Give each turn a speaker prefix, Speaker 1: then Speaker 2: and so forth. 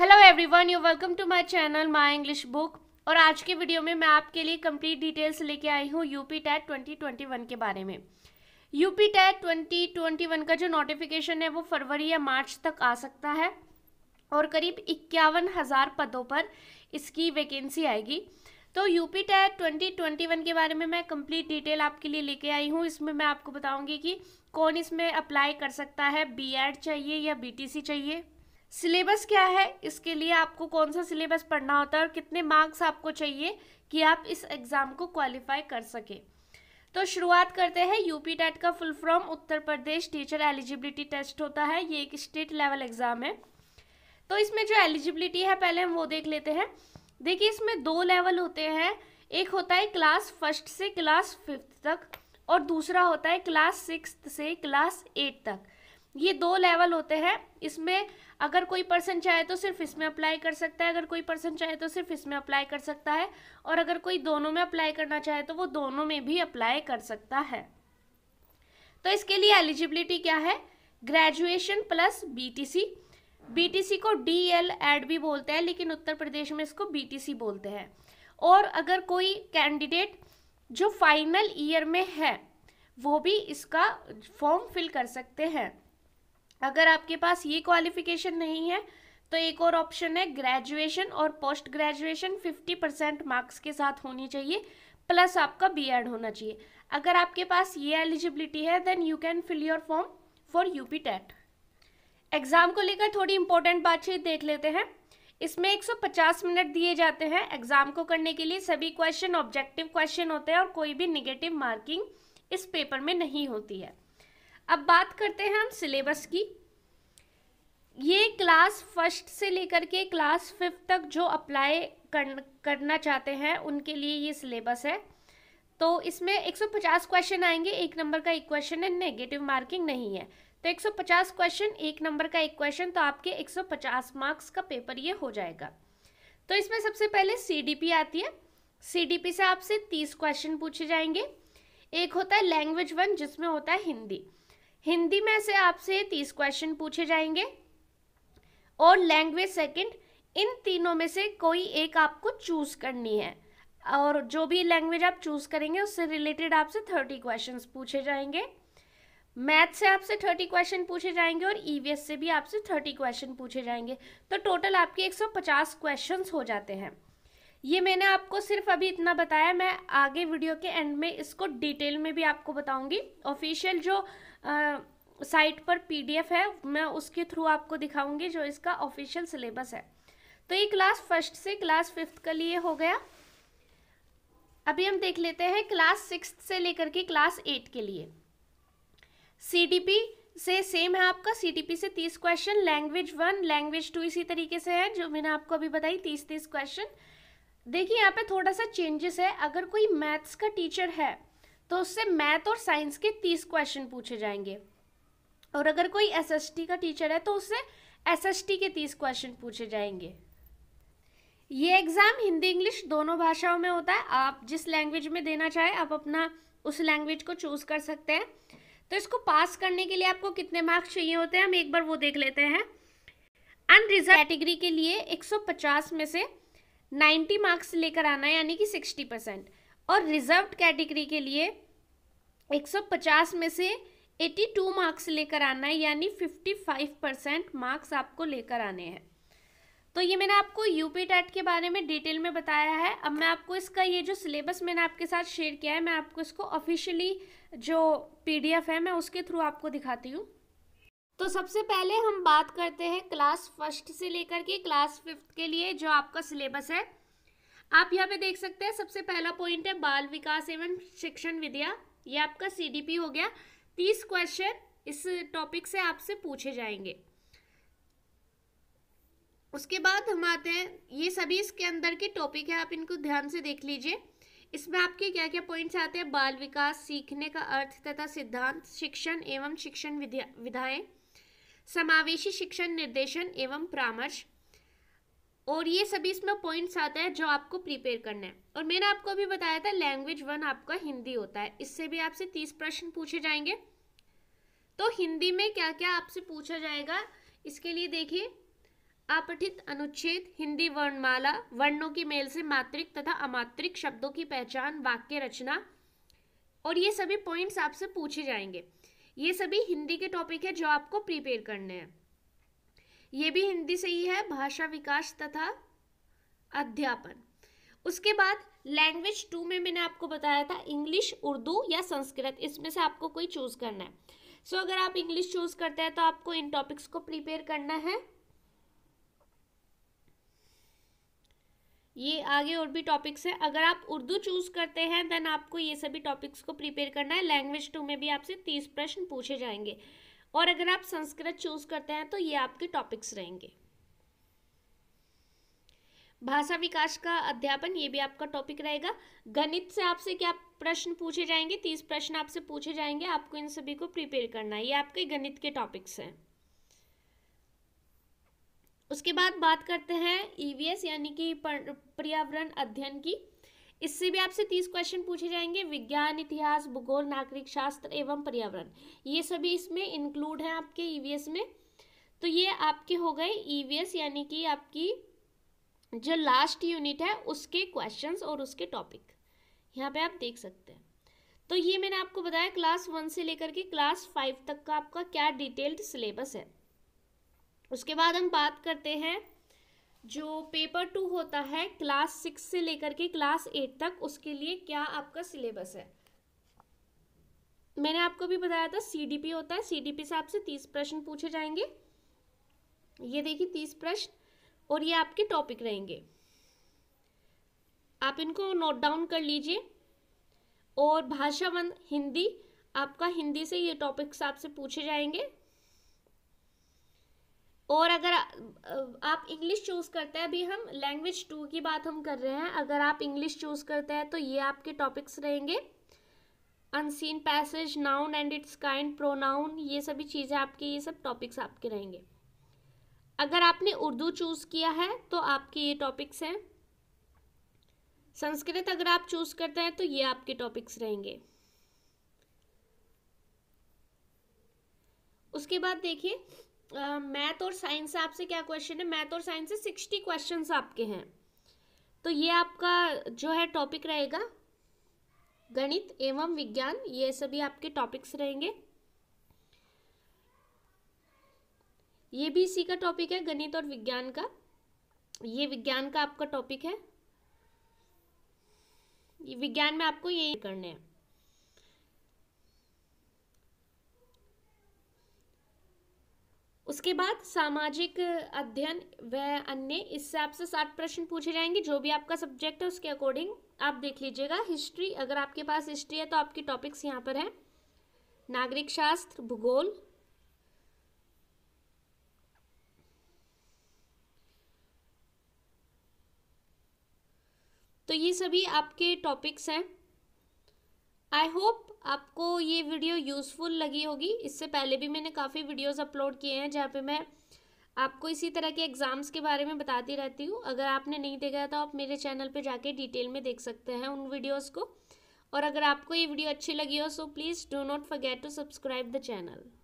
Speaker 1: hello everyone you welcome to my channel my English book और आज के video में मैं आपके लिए कंप्लीट डिटेल्स लेके आई हूँ यूपी टैट 2021 के बारे में यूपी टैट 2021 का जो नोटिफिकेशन है वो फरवरी या मार्च तक आ सकता है और करीब इक्यावन हज़ार पदों पर इसकी वैकेंसी आएगी तो यूपी टैट वन के बारे में मैं कंप्लीट डिटेल आपके लिए लेके आई हूँ इसमें मैं आपको बताऊँगी कि कौन इसमें अप्लाई कर सकता है बी चाहिए या बी चाहिए सिलेबस क्या है इसके लिए आपको कौन सा सिलेबस पढ़ना होता है और कितने मार्क्स आपको चाहिए कि आप इस एग्ज़ाम को क्वालिफाई कर सकें तो शुरुआत करते हैं यूपी टेट का full form Uttar Pradesh teacher eligibility test होता है ये एक स्टेट लेवल एग्ज़ाम है तो इसमें जो एलिजिबिलिटी है पहले हम वो देख लेते हैं देखिए इसमें दो लेवल होते हैं एक होता है क्लास फर्स्ट से क्लास फिफ्थ तक और दूसरा होता है क्लास सिक्स से क्लास एट तक ये दो लेवल होते हैं इसमें अगर कोई पर्सन चाहे तो सिर्फ इसमें अप्लाई कर सकता है अगर कोई पर्सन चाहे तो सिर्फ इसमें अप्लाई कर सकता है और अगर कोई दोनों में अप्लाई करना चाहे तो वो दोनों में भी अप्लाई कर सकता है तो इसके लिए एलिजिबिलिटी क्या है ग्रेजुएशन प्लस बीटीसी बीटीसी को डी एल एड भी बोलते हैं लेकिन उत्तर प्रदेश में इसको बीटीसी बोलते हैं और अगर कोई कैंडिडेट जो फाइनल ईयर में है वो भी इसका फॉर्म फिल कर सकते हैं अगर आपके पास ये क्वालिफिकेशन नहीं है तो एक और ऑप्शन है ग्रेजुएशन और पोस्ट ग्रेजुएशन 50 परसेंट मार्क्स के साथ होनी चाहिए प्लस आपका बी एड होना चाहिए अगर आपके पास ये एलिजिबिलिटी है then you can fill your form for U P TET exam को लेकर थोड़ी इंपॉर्टेंट बातचीत देख लेते हैं इसमें 150 मिनट दिए जाते हैं एग्ज़ाम को करने के लिए सभी क्वेश्चन ऑब्जेक्टिव क्वेश्चन होते हैं और कोई भी निगेटिव मार्किंग इस पेपर में नहीं होती है अब बात करते हैं हम सिलेबस की ये क्लास फर्स्ट से लेकर के क्लास फिफ्थ तक जो अप्लाई कर, करना चाहते हैं उनके लिए ये सिलेबस है तो इसमें 150 क्वेश्चन आएंगे एक नंबर का एक क्वेश्चन है नेगेटिव मार्किंग नहीं है तो 150 क्वेश्चन एक नंबर का एक क्वेश्चन तो आपके 150 मार्क्स का पेपर ये हो जाएगा तो इसमें सबसे पहले सी आती है सी से आपसे तीस क्वेश्चन पूछे जाएंगे एक होता है लैंग्वेज वन जिसमें होता है हिंदी हिंदी में से आपसे तीस क्वेश्चन पूछे जाएंगे और लैंग्वेज सेकंड इन तीनों में से कोई एक आपको चूज करनी है और जो भी लैंग्वेज आप चूज करेंगे उससे रिलेटेड आपसे थर्टी क्वेश्चन पूछे जाएंगे मैथ से आपसे थर्टी क्वेश्चन पूछे जाएंगे और ईवीएस e से भी आपसे थर्टी क्वेश्चन पूछे जाएंगे तो टोटल आपके एक सौ पचास क्वेश्चन हो जाते हैं ये मैंने आपको सिर्फ अभी इतना बताया मैं आगे वीडियो के एंड में इसको डिटेल में भी आपको बताऊंगी ऑफिशियल जो साइट पर पीडीएफ है मैं उसके थ्रू आपको दिखाऊंगी जो इसका ऑफिशियल सिलेबस है तो ये क्लास फर्स्ट से क्लास फिफ्थ का लिए हो गया अभी हम देख लेते हैं क्लास सिक्स से लेकर के क्लास एट के लिए सी से सेम है आपका सी से तीस question language one language two इसी तरीके से है जो मैंने आपको अभी बताई तीस तीस क्वेश्चन देखिए यहाँ पे थोड़ा सा चेंजेस है अगर कोई मैथ्स का टीचर है तो उससे मैथ और साइंस के तीस क्वेश्चन पूछे जाएंगे और अगर कोई एसएसटी का टीचर है तो उससे एसएसटी के तीस क्वेश्चन पूछे जाएंगे ये एग्ज़ाम हिंदी इंग्लिश दोनों भाषाओं में होता है आप जिस लैंग्वेज में देना चाहे आप अपना उस लैंग्वेज को चूज़ कर सकते हैं तो इसको पास करने के लिए आपको कितने मार्क्स चाहिए होते हैं हम एक बार वो देख लेते हैं अनरिजर्व कैटेगरी के लिए 150 में से 90 मार्क्स लेकर आना है यानी कि 60 परसेंट और रिजर्व कैटेगरी के लिए 150 में से 82 मार्क्स लेकर आना है यानी 55 परसेंट मार्क्स आपको लेकर आने हैं तो ये मैंने आपको यूपी टेट के बारे में डिटेल में बताया है अब मैं आपको इसका ये जो सिलेबस मैंने आपके साथ शेयर किया है मैं आपको इसको ऑफिशियली जो पीडीएफ है मैं उसके थ्रू आपको दिखाती हूँ तो सबसे पहले हम बात करते हैं क्लास फर्स्ट से लेकर के क्लास फिफ्थ के लिए जो आपका सिलेबस है आप यहाँ पे देख सकते हैं सबसे पहला पॉइंट है बाल विकास एवं शिक्षण विद्या ये आपका सीडीपी हो गया तीस क्वेश्चन इस टॉपिक से आपसे पूछे जाएंगे उसके बाद हम आते हैं ये सभी इसके अंदर के टॉपिक है आप इनको ध्यान से देख लीजिए इसमें आपके क्या क्या पॉइंट्स आते हैं बाल विकास सीखने का अर्थ तथा सिद्धांत शिक्षण एवं शिक्षण विधाएं समावेशी शिक्षण निर्देशन एवं परामर्श और ये सभी इसमें पॉइंट्स आते हैं जो आपको प्रिपेयर करना है और मैंने आपको अभी बताया था लैंग्वेज वन आपका हिंदी होता है इससे भी आपसे तीस प्रश्न पूछे जाएंगे तो हिंदी में क्या क्या आपसे पूछा जाएगा इसके लिए देखिए आपठित अनुच्छेद हिंदी वर्णमाला वर्णों की मेल से मात्रिक तथा अमात्रिक शब्दों की पहचान वाक्य रचना और ये सभी पॉइंट्स आपसे पूछे जाएंगे ये सभी हिंदी के टॉपिक है जो आपको प्रिपेयर करने हैं ये भी हिंदी से ही है भाषा विकास तथा अध्यापन उसके बाद लैंग्वेज टू में मैंने आपको बताया था इंग्लिश उर्दू या संस्कृत इसमें से आपको कोई चूज़ करना है सो so, अगर आप इंग्लिश चूज़ करते हैं तो आपको इन टॉपिक्स को प्रिपेयर करना है ये आगे और भी टॉपिक्स हैं अगर आप उर्दू चूज़ करते हैं देन आपको ये सभी टॉपिक्स को प्रिपेयर करना है लैंग्वेज टू में भी आपसे तीस प्रश्न पूछे जाएंगे और अगर आप संस्कृत चूज करते हैं तो ये आपके टॉपिक्स रहेंगे भाषा विकास का अध्यापन ये भी आपका टॉपिक रहेगा गणित से आपसे क्या प्रश्न पूछे जाएंगे तीस प्रश्न आपसे पूछे जाएंगे आपको इन सभी को प्रिपेयर करना है ये आपके गणित के टॉपिक्स हैं उसके बाद बात करते हैं ईवीएस e यानी कि पर्यावरण अध्ययन की इससे भी आपसे तीस क्वेश्चन पूछे जाएंगे विज्ञान इतिहास भूगोल नागरिक शास्त्र एवं पर्यावरण ये सभी इसमें इंक्लूड हैं आपके ईवीएस e में तो ये आपके हो गए ईवीएस e यानी कि आपकी जो लास्ट यूनिट है उसके क्वेश्चन और उसके टॉपिक यहाँ पे आप देख सकते हैं तो ये मैंने आपको बताया क्लास वन से लेकर के क्लास फाइव तक का आपका क्या डिटेल्ड सिलेबस है उसके बाद हम बात करते हैं जो पेपर टू होता है क्लास सिक्स से लेकर के क्लास एट तक उसके लिए क्या आपका सिलेबस है मैंने आपको भी बताया था सीडीपी होता है सीडीपी से आपसे तीस प्रश्न पूछे जाएंगे ये देखिए तीस प्रश्न और ये आपके टॉपिक रहेंगे आप इनको नोट डाउन कर लीजिए और भाषावन हिंदी आपका हिंदी से ये टॉपिक्स आपसे पूछे जाएंगे और अगर आप इंग्लिश चूज़ करते हैं अभी हम लैंग्वेज टू की बात हम कर रहे हैं अगर आप इंग्लिश चूज़ करते हैं तो ये आपके टॉपिक्स रहेंगे unseen passage noun and its kind pronoun ये सभी चीज़ें आपके ये सब टॉपिक्स आपके रहेंगे अगर आपने उर्दू चूज़ किया है तो आपके ये टॉपिक्स हैं संस्कृत अगर आप चूज़ करते हैं तो ये आपके टॉपिक्स रहेंगे उसके बाद देखिए मैथ और साइंस आपसे क्या क्वेश्चन है मैथ और साइंस से सिक्सटी क्वेश्चन आपके हैं तो ये आपका जो है टॉपिक रहेगा गणित एवं विज्ञान ये सभी आपके टॉपिक्स रहेंगे ये भी इसी का टॉपिक है गणित और विज्ञान का ये विज्ञान का आपका टॉपिक है विज्ञान में आपको ये करने हैं उसके बाद सामाजिक अध्ययन व अन्य इससे आपसे साठ प्रश्न पूछे जाएंगे जो भी आपका सब्जेक्ट है उसके अकॉर्डिंग आप देख लीजिएगा हिस्ट्री अगर आपके पास हिस्ट्री है तो आपके टॉपिक्स यहाँ पर हैं नागरिक शास्त्र भूगोल तो ये सभी आपके टॉपिक्स हैं आई होप आपको ये वीडियो यूज़फुल लगी होगी इससे पहले भी मैंने काफ़ी वीडियोस अपलोड किए हैं जहाँ पे मैं आपको इसी तरह के एग्ज़ाम्स के बारे में बताती रहती हूँ अगर आपने नहीं देखा तो आप मेरे चैनल पे जाके डिटेल में देख सकते हैं उन वीडियोस को और अगर आपको ये वीडियो अच्छी लगी हो so please do not forget to subscribe the channel